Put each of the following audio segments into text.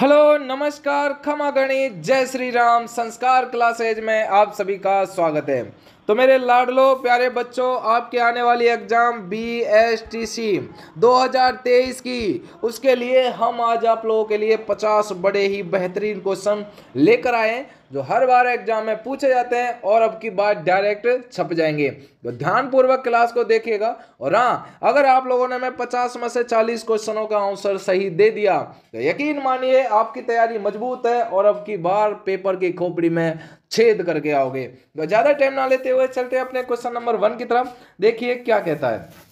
hello नमस्कार खमा गणित जय श्री राम संस्कार क्लासेज में आप सभी का स्वागत है तो मेरे लाडलो प्यारे बच्चों आपके आने वाली exam B S T C तेईस की उसके लिए हम आज आप लोगों के लिए 50 बड़े ही बेहतरीन क्वेश्चन लेकर आए जो हर बार एग्जाम में पूछे जाते हैं और अब की बात डायरेक्ट छप जाएंगे तो ध्यानपूर्वक क्लास को देखिएगा और हाँ अगर आप लोगों ने मैं पचास में से चालीस क्वेश्चनों का आंसर सही दे दिया तो यकीन मानिए आपकी तैयारी मजबूत है और अब की बार पेपर की खोपड़ी में छेद करके आओगे तो ज़्यादा टाइम ना लेते हुए चलते अपने क्वेश्चन नंबर वन की तरफ देखिए क्या कहता है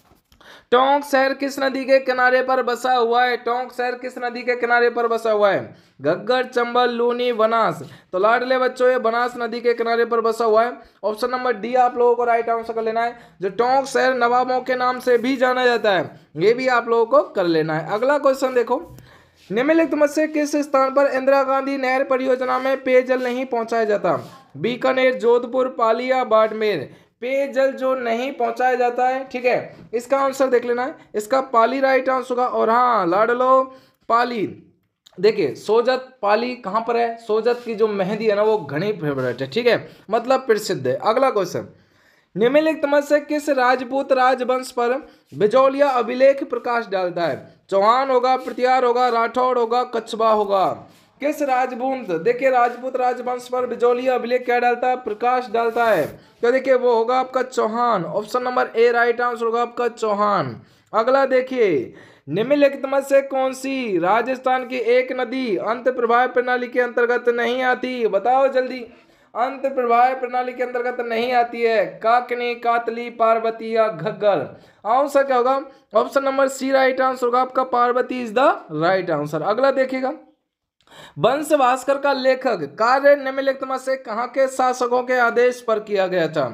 टोंक शहर किस नदी के किनारे पर बसा हुआ है टोंक शहर किस नदी के किनारे पर बसा हुआ है घग्गर चंबल लूनी बनास तो लाडले बच्चों ये बनास नदी के किनारे पर बसा हुआ है ऑप्शन नंबर डी आप लोगों को राइट आंसर कर लेना है जो टोंक शहर नवाबों के नाम से भी जाना जाता है ये भी आप लोगों को कर लेना है अगला क्वेश्चन देखो निम्नलिखित में से किस स्थान पर इंदिरा गांधी नहर परियोजना में पेयजल नहीं पहुंचाया जाता बीकानेर जोधपुर पालिया बाड़मेर पेयजल जो नहीं पहुंचाया जाता है ठीक है इसका आंसर देख लेना है इसका पाली राइट आंसर होगा और हाँ लाड लो पाली देखिए सोजत पाली कहाँ पर है सोजत की जो मेहंदी है ना वो घनी फेवरेट है ठीक है मतलब प्रसिद्ध है अगला क्वेश्चन निम्नलिखित में से किस राजपूत राजवंश पर बिजौलिया अभिलेख प्रकाश डालता है चौहान होगा प्रतिहार होगा राठौड़ होगा कछबा होगा किस राजवंश देखिए राजपूत राजवंश पर बिजोलिया अभिलेख क्या डालता है प्रकाश डालता है तो देखिए वो होगा आपका Chauhan option number A right answer होगा आपका चौहान अगला देखिए निम्नलिखित में से कौन सी राजस्थान की एक नदी अंत प्रभाव प्रणाली के अंतर्गत नहीं आती बताओ जल्दी अंत प्रभाव प्रणाली के अंतर्गत नहीं आती है काकनी कातली पार्वती या घग्गर आंसर क्या होगा option number C right answer होगा आपका Parvati is the right answer अगला देखिएगा वंश भास्कर का लेखक कार्य निम्नलिखित से कहा के शासकों के आदेश पर किया गया था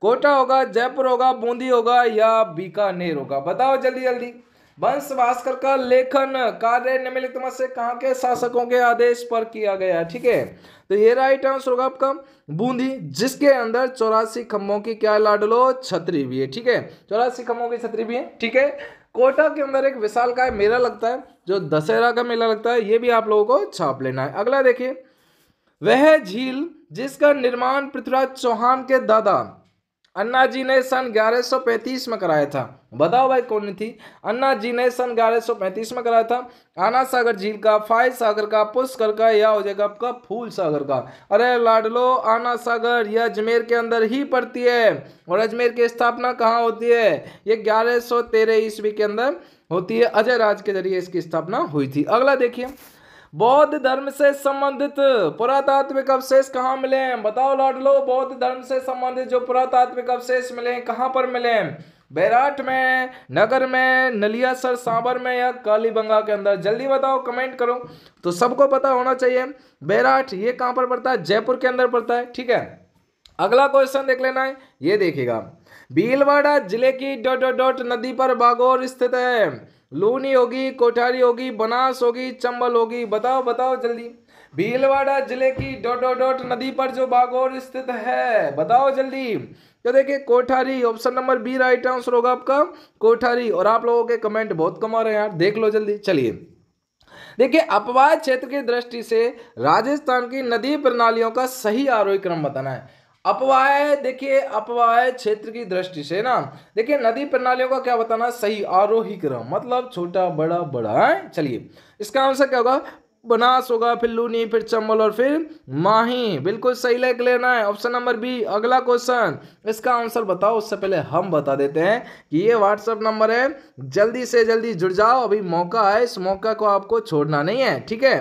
कोटा होगा जयपुर होगा बूंदी होगा या बीकानेर होगा बताओ जल्दी जल्दी वंश भास्कर का लेखन कार्य निम्नलिखित में से कहा के शासकों के आदेश पर किया गया ठीक है तो ये राइट आंसर होगा आपका बूंदी जिसके अंदर चौरासी खम्भों की क्या लाडलो छतरी भी है ठीक है चौरासी खम्भों की छतरी भी है ठीक है कोटा के अंदर एक विशाल का मेला लगता है जो दशहरा का मेला लगता है ये भी आप लोगों को छाप लेना है अगला देखिए वह झील जिसका निर्माण पृथ्वीराज चौहान के दादा अन्ना जी ने सन 1135 में कराया था बताओ भाई कौन थी अन्ना जी ने सन 1135 में कराया था आना सागर झील का फाय सागर का पुष्कर का या हो जाएगा आपका फूल सागर का अरे लाडलो आना सागर यह अजमेर के अंदर ही पड़ती है और अजमेर की स्थापना कहाँ होती है ये ग्यारह सौ ईस्वी के अंदर होती है अजय राज के जरिए इसकी स्थापना हुई थी अगला देखिए बौद्ध धर्म से संबंधित पुरातात्विक अवशेष कहाँ मिले हैं बताओ लौट लो बौद्ध धर्म से संबंधित जो पुरातात्विक अवशेष मिले हैं कहाँ पर मिले हैं बैराट में नगर में नलियासर सांबर में या कालीबंगा के अंदर जल्दी बताओ कमेंट करो तो सबको पता होना चाहिए बैराट ये कहाँ पर पड़ता है जयपुर के अंदर पड़ता है ठीक है अगला क्वेश्चन देख लेना है ये देखिएगा भीलवाड़ा जिले की डॉट डॉट नदी पर बागौर स्थित है लूनी होगी कोठारी होगी बनास होगी चंबल होगी बताओ बताओ जल्दी भीलवाड़ा जिले की डॉट डॉट डॉट नदी पर जो बागोर स्थित है बताओ जल्दी तो देखिए Kothari option number B right answer होगा आपका कोठारी और आप लोगों के कमेंट बहुत कम आ रहे हैं यार देख लो जल्दी चलिए देखिए अपवाद क्षेत्र की दृष्टि से राजस्थान की नदी प्रणालियों का सही आरोही क्रम बताना है अपवाय देखिए अपवाय क्षेत्र की दृष्टि से ना देखिए नदी प्रणालियों का क्या बताना सही आरोही क्रम मतलब छोटा बड़ा बड़ा चलिए इसका आंसर क्या होगा बनास होगा फिर लूनी फिर चंबल और फिर माही बिल्कुल सही लेख लेना है ऑप्शन नंबर बी अगला क्वेश्चन इसका आंसर बताओ उससे पहले हम बता देते हैं कि ये व्हाट्सअप नंबर है जल्दी से जल्दी जुड़ जाओ अभी मौका है इस मौका को आपको छोड़ना नहीं है ठीक है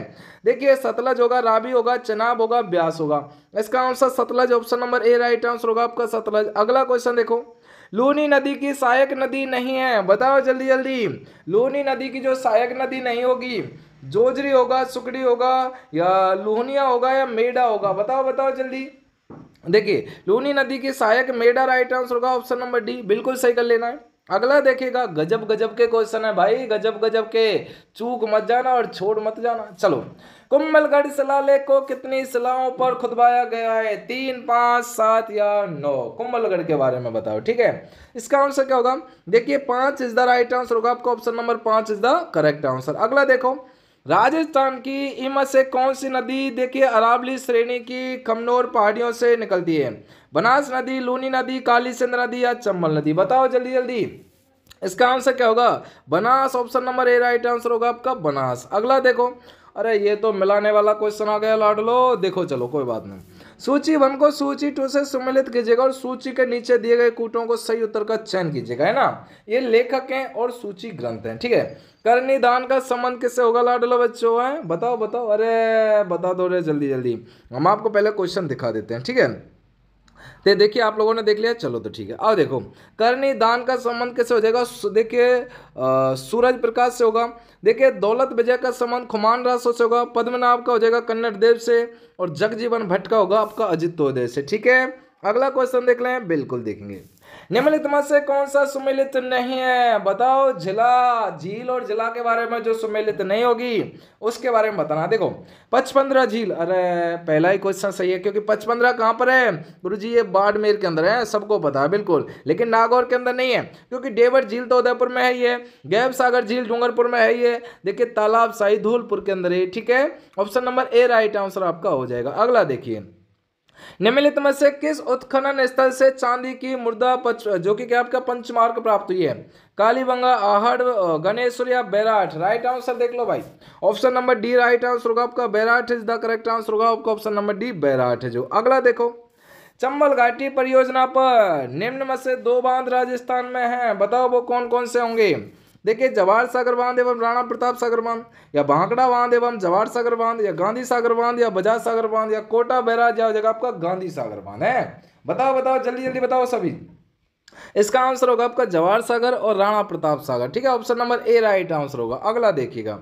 देखिए सतलज होगा राबी होगा चनाब होगा ब्यास होगा इसका answer Sutlej option number A right answer होगा आपका सतलज अगला क्वेश्चन देखो लूनी नदी की सहायक नदी नहीं है बताओ जल्दी जल्दी लूनी नदी की जो सहायक नदी नहीं होगी जोजरी होगा सुकड़ी होगा या लोहनिया होगा या मेडा होगा बताओ बताओ जल्दी देखिए लूनी नदी की सहायक मेडा राइट आंसर होगा ऑप्शन नंबर डी बिल्कुल सही कर लेना है अगला देखिएगा गजब गजब के क्वेश्चन है भाई गजब गजब के चूक मत जाना और छोड़ मत जाना चलो कुंभलगढ़ शिलालेख को कितनी शिलाओं पर खुदवाया गया है तीन पांच सात या नौ कुंभलगढ़ के बारे में बताओ ठीक है इसका आंसर क्या होगा देखिए पांच इज द राइट आंसर होगा आपका ऑप्शन नंबर पांच इज द करेक्ट आंसर अगला देखो राजस्थान की इमत से कौन सी नदी देखिए अरावली श्रेणी की कमनोर पहाड़ियों से निकलती है बनास नदी लूनी नदी काली सिंध नदी या चंबल नदी बताओ जल्दी जल्दी इसका आंसर क्या होगा Banas option number A right answer होगा आपका बनास अगला देखो अरे ये तो मिलाने वाला क्वेश्चन आ गया लाड लो देखो चलो कोई बात नहीं सूची वन को सूची टू से सम्मिलित कीजिएगा और सूची के नीचे दिए गए कूटों को सही उत्तर का चयन कीजिएगा है ना ये लेखक हैं और सूची ग्रंथ हैं ठीक है दान का संबंध किससे होगा लाडलो बच्चों है बताओ बताओ अरे बता दो रे जल्दी जल्दी हम आपको पहले क्वेश्चन दिखा देते हैं ठीक है तो देखिए आप लोगों ने देख लिया चलो तो ठीक है अब देखो करनी दान का संबंध कैसे हो जाएगा देखिए सूरज प्रकाश से होगा देखिए दौलत विजय का संबंध खुमान राशो से होगा पद्मनाभ का हो जाएगा कन्नड़ देव से और जगजीवन भट्ट का होगा आपका अजित से ठीक है अगला क्वेश्चन देख लें बिल्कुल देखेंगे निम्नलिखित में से कौन सा सुमेलित नहीं है बताओ जिला झील और जिला के बारे में जो सुमेलित नहीं होगी उसके बारे में बताना देखो पचपंद्रह झील अरे पहला ही क्वेश्चन सही है क्योंकि पचपंद्रह कहाँ पर है गुरु जी ये बाड़मेर के अंदर है सबको पता बिल्कुल लेकिन नागौर के अंदर नहीं है क्योंकि डेवर झील तो उदयपुर में है ये गैब सागर झील डूंगरपुर में है ये देखिए तालाब साई धूलपुर के अंदर है ठीक है option number A right answer आपका हो जाएगा अगला देखिए निम्नलिखित में से किस उत्खनन स्थल से चांदी की मुर्दा पच जो कि क्या आपका पंचमार्ग प्राप्त हुई है कालीबंगा आहड़ गणेश्वर या बैराट राइट आंसर देख लो भाई option number D right answer होगा आपका Bairat is the correct answer होगा आपका ऑप्शन नंबर डी बैराट है जो अगला देखो चंबल घाटी परियोजना पर निम्न में से दो बांध राजस्थान में हैं बताओ वो कौन कौन से होंगे देखिए जवाहर सागर बांध एवं राणा प्रताप सागर बांध या भांकड़ा बांध एवं जवाहर सागर बांध या गांधी सागर बांध या बजाज सागर बांध या कोटा बैराज या जगह आपका गांधी सागर बांध है बताओ बताओ जल्दी जल्दी बताओ सभी इसका आंसर होगा आपका जवाहर सागर और राणा प्रताप सागर ठीक है option number A right answer होगा अगला देखिएगा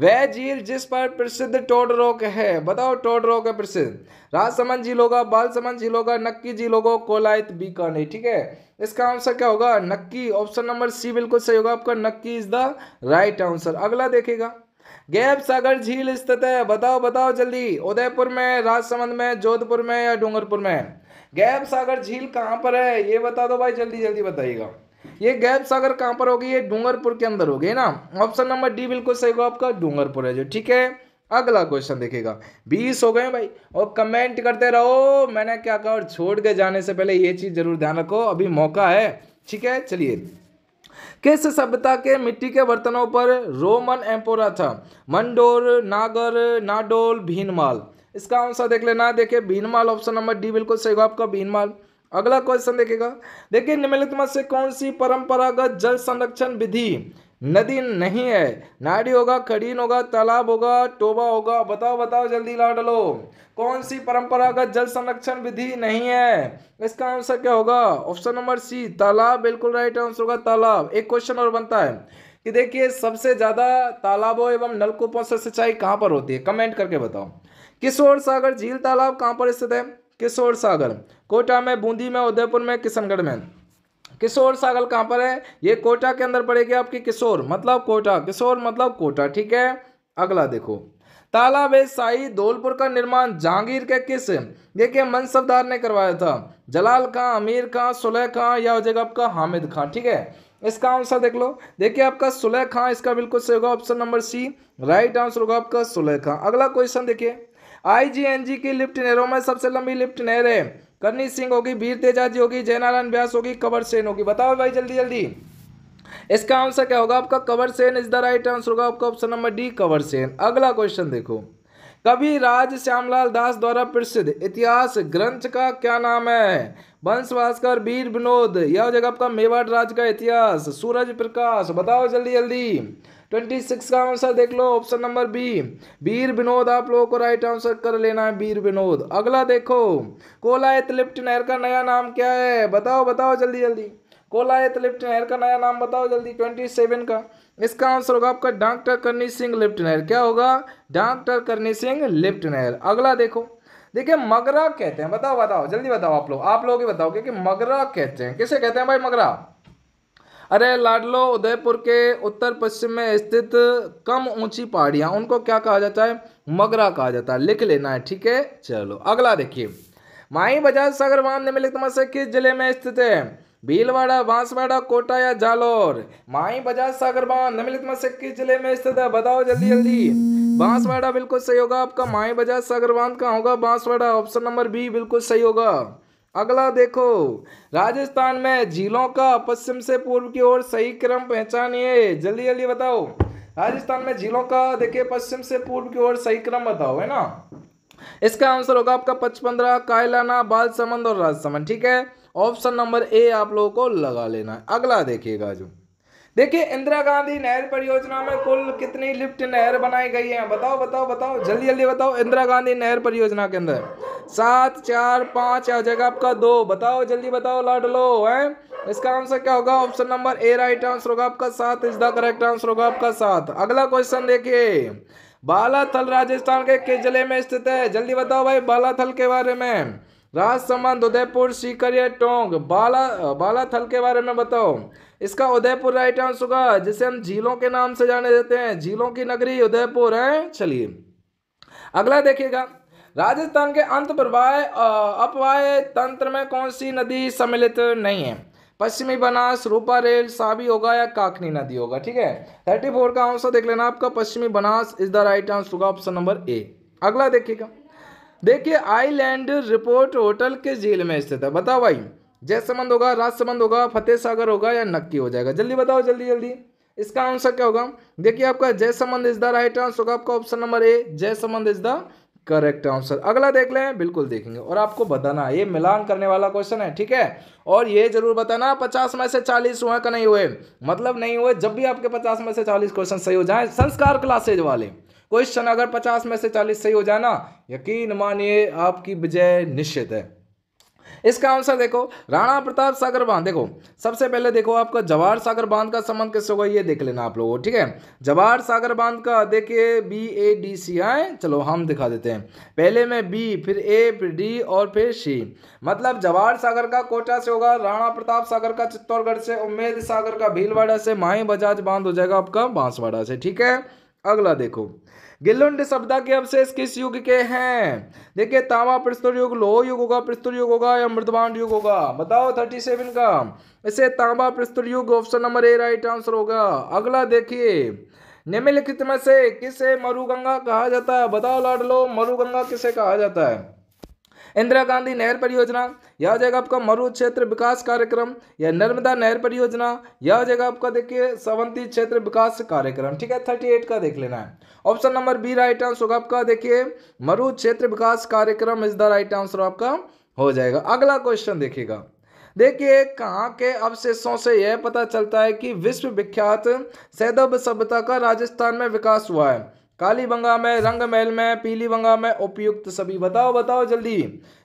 वह झील जिस पर प्रसिद्ध टोडरोक है बताओ टोडरोक है प्रसिद्ध राजसमंद झील होगा बालसमंद झील होगा नक्की झील होगा कोलायत बीकाने ठीक है इसका आंसर क्या होगा नक्की ऑप्शन नंबर सी बिल्कुल सही होगा आपका नक्की इज द राइट आंसर अगला देखेगा गैप सागर झील स्थित है बताओ बताओ जल्दी उदयपुर में राजसमंद में जोधपुर में या डूंगरपुर में गैप सागर झील कहाँ पर है ये बता दो भाई जल्दी जल्दी बताइएगा ये गैप सागर कहाँ पर होगी ये डूंगरपुर के अंदर होगी ना ऑप्शन नंबर डी बिल्कुल सही होगा आपका डूंगरपुर है जो ठीक है अगला क्वेश्चन देखेगा बीस हो गए भाई और कमेंट करते रहो मैंने क्या कहा और छोड़ के जाने से पहले ये चीज़ जरूर ध्यान रखो अभी मौका है ठीक है चलिए किस सभ्यता के मिट्टी के बर्तनों पर रोमन एम्पोरा था मंडोर नागर नाडोल भीनमाल इसका आंसर देख लेना देखिए भीनमाल ऑप्शन नंबर डी बिल्कुल सही होगा आपका भीनमाल अगला क्वेश्चन देखेगा देखिए निम्नलिखित में से कौन सी परंपरागत जल संरक्षण विधि नदी नहीं है नाड़ी होगा खड़ीन होगा तालाब होगा टोबा होगा बताओ बताओ जल्दी ला डालो कौन सी परंपरागत जल संरक्षण विधि नहीं है इसका आंसर क्या होगा ऑप्शन नंबर सी तालाब बिल्कुल राइट आंसर होगा तालाब एक क्वेश्चन और बनता है कि देखिए सबसे ज़्यादा तालाबों एवं नलकूपों से सिंचाई कहाँ पर होती है कमेंट करके बताओ किशोर सागर झील तालाब कहाँ पर स्थित है किशोर सागर कोटा में बूंदी में उदयपुर में किशनगढ़ में किशोर सागर कहाँ पर है ये कोटा के अंदर पड़ेगी आपकी किशोर मतलब कोटा किशोर मतलब कोटा ठीक है अगला देखो तालाब शाही धौलपुर का निर्माण जहांगीर के किस देखिए मनसबदार ने करवाया था जलाल खां अमीर खां सुलह खां या हो जाएगा आपका हामिद खां ठीक है इसका आंसर देख लो देखिए आपका सुलह खां इसका बिल्कुल सही होगा option number C right answer होगा आपका सुलह खां अगला क्वेश्चन देखिए जी की लिफ्ट नहरों में सबसे लंबी लिफ्ट नहर है करनी सिंह होगी वीर तेजा जी होगी जयनारायण व्यास होगी कवर सेन होगी बताओ भाई जल्दी जल्दी इसका आंसर क्या होगा आपका Kanwar Sen is the right answer होगा आपका option number D Kanwar Sen अगला क्वेश्चन देखो कवि राज श्यामलाल दास द्वारा प्रसिद्ध इतिहास ग्रंथ का क्या नाम है वंश भास्कर वीर विनोद यह जगह आपका मेवाड़ राज का इतिहास सूरज प्रकाश बताओ जल्दी जल्दी ट्वेंटी सिक्स का आंसर देख लो option number B Veer Vinod आप लोगों को राइट आंसर कर लेना है वीर विनोद अगला देखो कोलायत लिप्ट नहर का नया नाम क्या है बताओ बताओ जल्दी जल्दी कोलायत लिप्ट नहर का नया नाम बताओ जल्दी ट्वेंटी सेवन का इसका आंसर होगा आपका डॉक्टर करनी सिंह लेफ्ट नहर क्या होगा डॉक्टर करनी सिंह लेफ्ट नहर अगला देखो देखिए मगरा कहते हैं बताओ बताओ जल्दी बताओ आप लोग आप लोग ही बताओ क्योंकि मगरा कहते हैं किसे कहते हैं भाई मगरा अरे लाडलो उदयपुर के उत्तर पश्चिम में स्थित कम ऊंची पहाड़ियां उनको क्या कहा जाता है मगरा कहा जाता है लिख लेना है ठीक है चलो अगला देखिए माही बजाज सागर बांध निम्नलिखित में से किस जिले में स्थित है भीलवाड़ा बांसवाड़ा कोटा या जालोर माई बजाज सागर बांध नमिलित मसक्की जिले में स्थित है बताओ जल्दी जल्दी बांसवाड़ा बिल्कुल सही होगा आपका माई बजाज सागर बांध कहाँ होगा बांसवाड़ा ऑप्शन नंबर बी बिल्कुल सही होगा अगला देखो राजस्थान में झीलों का पश्चिम से पूर्व की ओर सही क्रम पहचानिए जल्दी जल्दी बताओ राजस्थान में झीलों का देखिए पश्चिम से पूर्व की ओर सही क्रम बताओ है ना इसका आंसर होगा आपका पचपंद्रह कायलाना बाल समंद और राजसमंद ठीक है ऑप्शन नंबर ए आप लोगों को लगा लेना है अगला देखिएगा जो देखिए इंदिरा गांधी नहर परियोजना में कुल कितनी लिफ्ट नहर बनाई गई है बताओ बताओ बताओ जल्दी जल्दी बताओ इंदिरा गांधी नहर परियोजना के अंदर सात चार पाँच आ जाएगा आपका दो बताओ जल्दी बताओ लाड लो है इसका आंसर क्या होगा option number A right answer होगा आपका सात इज द करेक्ट आंसर होगा आपका सात अगला क्वेश्चन देखिए बालाथल राजस्थान के किस जिले में स्थित है जल्दी बताओ भाई बालाथल के बारे में राजसमंद उदयपुर सीकरिया टोंग बाला बाला थल के बारे में बताओ इसका उदयपुर राइट आंसर होगा जिसे हम झीलों के नाम से जाने देते हैं झीलों की नगरी उदयपुर है चलिए अगला देखिएगा राजस्थान के अंत प्रवाह अपवाय तंत्र में कौन सी नदी सम्मिलित नहीं है पश्चिमी बनास रूपा रेल साबी होगा या काकनी नदी होगा ठीक है थर्टी फोर का आंसर देख लेना आपका पश्चिमी Banas is the right answer होगा ऑप्शन नंबर ए अगला देखिएगा देखिए आईलैंड रिपोर्ट होटल के जेल में स्थित है बताओ भाई जय संबंध होगा राज संबंध होगा फतेह सागर होगा या नक्की हो जाएगा जल्दी बताओ जल्दी जल्दी इसका आंसर क्या होगा देखिए आपका जय संबंध इज द राइट आंसर होगा आपका ऑप्शन नंबर ए जय संबंध इज द करेक्ट आंसर अगला देख लें बिल्कुल देखेंगे और आपको बताना ये मिलान करने वाला क्वेश्चन है ठीक है और ये जरूर बताना पचास में से चालीस हुए का नहीं हुए मतलब नहीं हुए जब भी आपके पचास में से चालीस क्वेश्चन सही हो जाए संस्कार क्लासेज वाले क्वेश्चन अगर पचास में से चालीस सही हो जाए ना यकीन मानिए आपकी विजय निश्चित है इसका आंसर देखो राणा प्रताप सागर बांध देखो सबसे पहले देखो आपका जवाहर सागर बांध का संबंध किससे होगा ये देख लेना आप लोगों ठीक है जवाहर सागर बांध का देखिए बी ए डी सी आए चलो हम दिखा देते हैं पहले में बी फिर ए फिर डी और फिर सी मतलब जवाहर सागर का कोटा से होगा राणा प्रताप सागर का चित्तौड़गढ़ से उम्मेद सागर का भीलवाड़ा से माही बजाज बांध हो जाएगा आपका बांसवाड़ा से ठीक है अगला देखो गिलुंड शब्द के अवशेष किस युग के हैं देखिए तांबा प्रस्तुर युग लोह युग होगा प्रस्तुर युग होगा या मृदभांड युग होगा बताओ थर्टी सेवन का इसे तांबा प्रस्तुर युग option number A right answer होगा अगला देखिए निम्नलिखित में से किसे मरुगंगा कहा जाता है बताओ लाडलो मरुगंगा किसे कहा जाता है इंदिरा गांधी नहर परियोजना यह हो जाएगा आपका मरु क्षेत्र विकास कार्यक्रम या नर्मदा नहर परियोजना यह हो जाएगा आपका देखिए सवंती क्षेत्र विकास कार्यक्रम ठीक है थर्टी एट का देख लेना है option number B right answer होगा आपका देखिए मरु क्षेत्र विकास कार्यक्रम इज द राइट आंसर आपका हो जाएगा अगला क्वेश्चन देखिएगा देखिए कहाँ के अवशेषों से यह पता चलता है कि विश्व विख्यात सैदब सभ्यता का राजस्थान में विकास हुआ है काली बंगा में रंग महल में पीली बंगा में उपयुक्त सभी बताओ बताओ जल्दी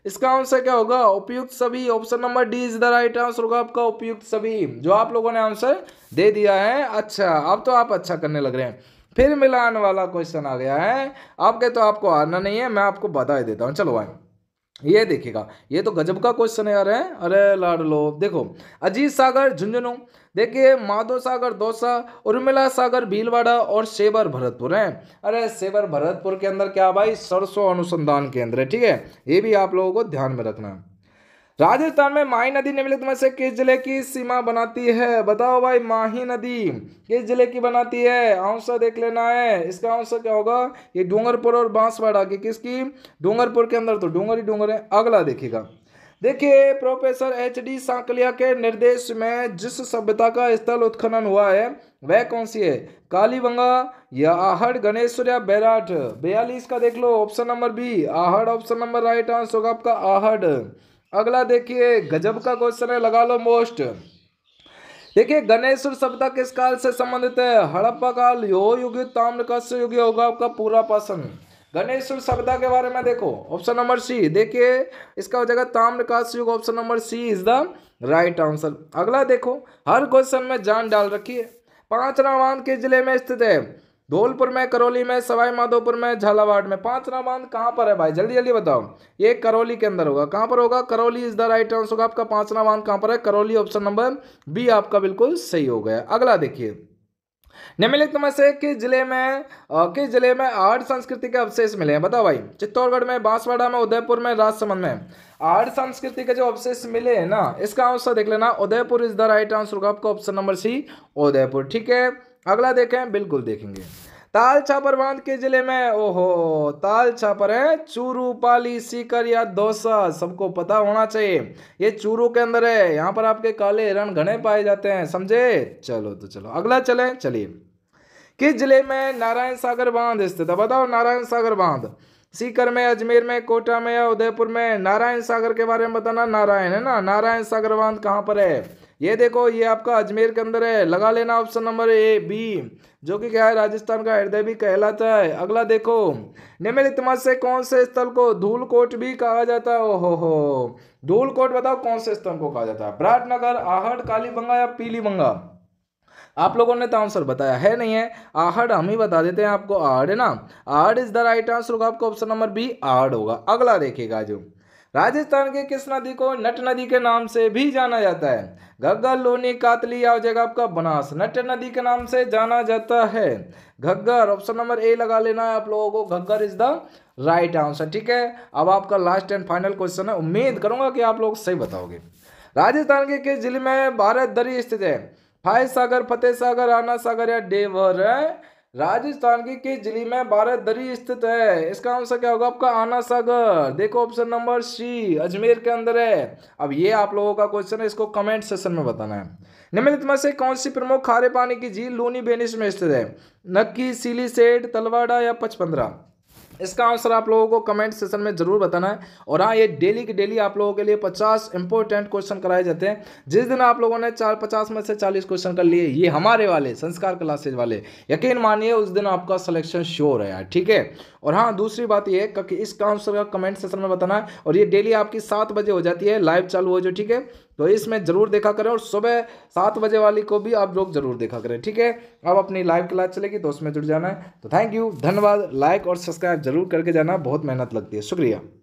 इसका आंसर क्या होगा उपयुक्त सभी option number D is the right answer होगा आपका उपयुक्त सभी जो आप लोगों ने आंसर दे दिया है अच्छा अब तो आप अच्छा करने लग रहे हैं फिर मिलान वाला क्वेश्चन आ गया है आपके तो आपको हारना नहीं है मैं आपको बता देता हूँ चलो भाई ये देखिएगा ये तो गजब का क्वेश्चन है यार है अरे लाडलो देखो अजीत सागर झुंझुनू देखिए माधो सागर दौसा उर्मिला सागर भीलवाड़ा और सेवर भरतपुर हैं अरे सेवर भरतपुर के अंदर क्या भाई सरसों अनुसंधान केंद्र है ठीक है ये भी आप लोगों को ध्यान में रखना है राजस्थान में माही नदी निम्नलिखित में से किस जिले की सीमा बनाती है बताओ भाई माही नदी किस जिले की बनाती है आंसर देख लेना है इसका आंसर क्या होगा ये डूंगरपुर और बांसवाड़ा की किसकी डूंगरपुर के अंदर तो डूंगर ही डूंगर है अगला देखिएगा देखिए प्रोफेसर एच डी सांकलिया के निर्देश में जिस सभ्यता का स्थल उत्खनन हुआ है वह कौन सी है कालीबंगा या आहड़ गणेश्वर या बैराठ बयालीस का देख लो option number B Ahar option number right answer होगा आपका आहड़ अगला देखिए गजब का क्वेश्चन है लगा लो मोस्ट देखिए गणेश्वर शब्द किस काल से संबंधित है हड़प्पा काल यो युग ताम्र कस्य युग होगा आपका पूरा प्रश्न गणेश्वर शब्द के बारे में देखो ऑप्शन नंबर सी देखिए इसका हो जाएगा ताम्र कस्य युग option number C is the right answer अगला देखो हर क्वेश्चन में जान डाल रखी है पांच रावण के जिले में स्थित है धौलपुर में करौली में सवाई माधोपुर में झालावाड़ में पांचवा बांध कहाँ पर है भाई जल्दी जल्दी बताओ ये करौली के अंदर होगा कहाँ पर होगा Karauli is the right answer होगा आपका पांचवा बांध कहाँ पर है करौली ऑप्शन नंबर बी आपका बिल्कुल सही हो गया अगला देखिए निम्नलिखित में से किस जिले में किस जिले में आठ संस्कृति के अवशेष मिले हैं बताओ भाई चित्तौड़गढ़ में बांसवाड़ा में उदयपुर में राजसमंद में आठ संस्कृति के जो अवशेष मिले हैं ना इसका आंसर देख लेना Udaipur is the right answer होगा आपका ऑप्शन नंबर सी उदयपुर ठीक है अगला देखें बिल्कुल देखेंगे ताल छापर बांध के जिले में ओहो ताल छापर है चूरू पाली सीकर या दौसा सबको पता होना चाहिए ये चूरू के अंदर है यहाँ पर आपके काले हिरण घने पाए जाते हैं समझे चलो तो चलो अगला चले चलिए किस जिले में नारायण सागर बांध स्थित है बताओ नारायण सागर बांध सीकर में अजमेर में कोटा में या उदयपुर में नारायण सागर के बारे में बताना नारायण है ना नारायण सागर बांध कहाँ पर है ये देखो ये आपका अजमेर के अंदर है लगा लेना ऑप्शन नंबर ए बी जो कि क्या है राजस्थान का हृदय भी कहलाता है अगला देखो निम्नलिखित में से कौन से स्थल को कोट भी कहा जाता है ओहो हो कोट बताओ कौन से स्थल को कहा जाता है आहड़ आहट कालीबंगा या पीली बंगा आप लोगों ने तो आंसर बताया है नहीं है आहड़ हम ही बता देते हैं आपको आहड़ है ना Ahar is the right answer होगा आपको ऑप्शन नंबर बी आहड़ होगा अगला देखिएगा जो राजस्थान के किस नदी को नट नदी के नाम से भी जाना जाता है घग्गर लोनी कातली या जगह आपका बनास नट नदी के नाम से जाना जाता है घग्गर ऑप्शन नंबर ए लगा लेना है आप लोगों को Ghaggar is the right answer ठीक है अब आपका लास्ट एंड फाइनल क्वेश्चन है उम्मीद करूंगा कि आप लोग सही बताओगे राजस्थान के किस जिले में भारत दरी स्थित है फाय सागर फतेह सागर आना सागर या डेवर है राजस्थान के किस जिले में भारत दरी स्थित है इसका आंसर क्या होगा आपका आना सागर देखो ऑप्शन नंबर सी अजमेर के अंदर है अब ये आप लोगों का क्वेश्चन है इसको कमेंट सेशन में बताना है निम्नलिखित में से कौन सी प्रमुख खारे पानी की झील लूनी बेनिस में स्थित है नक्की सीली सेठ तलवाड़ा या पचपंद्रा इसका आंसर आप लोगों को कमेंट सेशन में जरूर बताना है और हाँ ये डेली की डेली आप लोगों के लिए पचास इंपॉर्टेंट क्वेश्चन कराए जाते हैं जिस दिन आप लोगों ने चार पचास में से चालीस क्वेश्चन कर लिए ये हमारे वाले संस्कार क्लासेज वाले यकीन मानिए उस दिन आपका सलेक्शन श्योर है यार ठीक है और हाँ दूसरी बात ये है कि इसका आंसर का कमेंट सेशन में बताना है और ये डेली आपकी सात बजे हो जाती है लाइव चालू हो जो ठीक है तो इसमें ज़रूर देखा करें और सुबह सात बजे वाली को भी आप लोग ज़रूर देखा करें ठीक है अब अपनी लाइव क्लास चलेगी तो उसमें जुड़ जाना है तो थैंक यू धन्यवाद लाइक और सब्सक्राइब जरूर करके जाना बहुत मेहनत लगती है शुक्रिया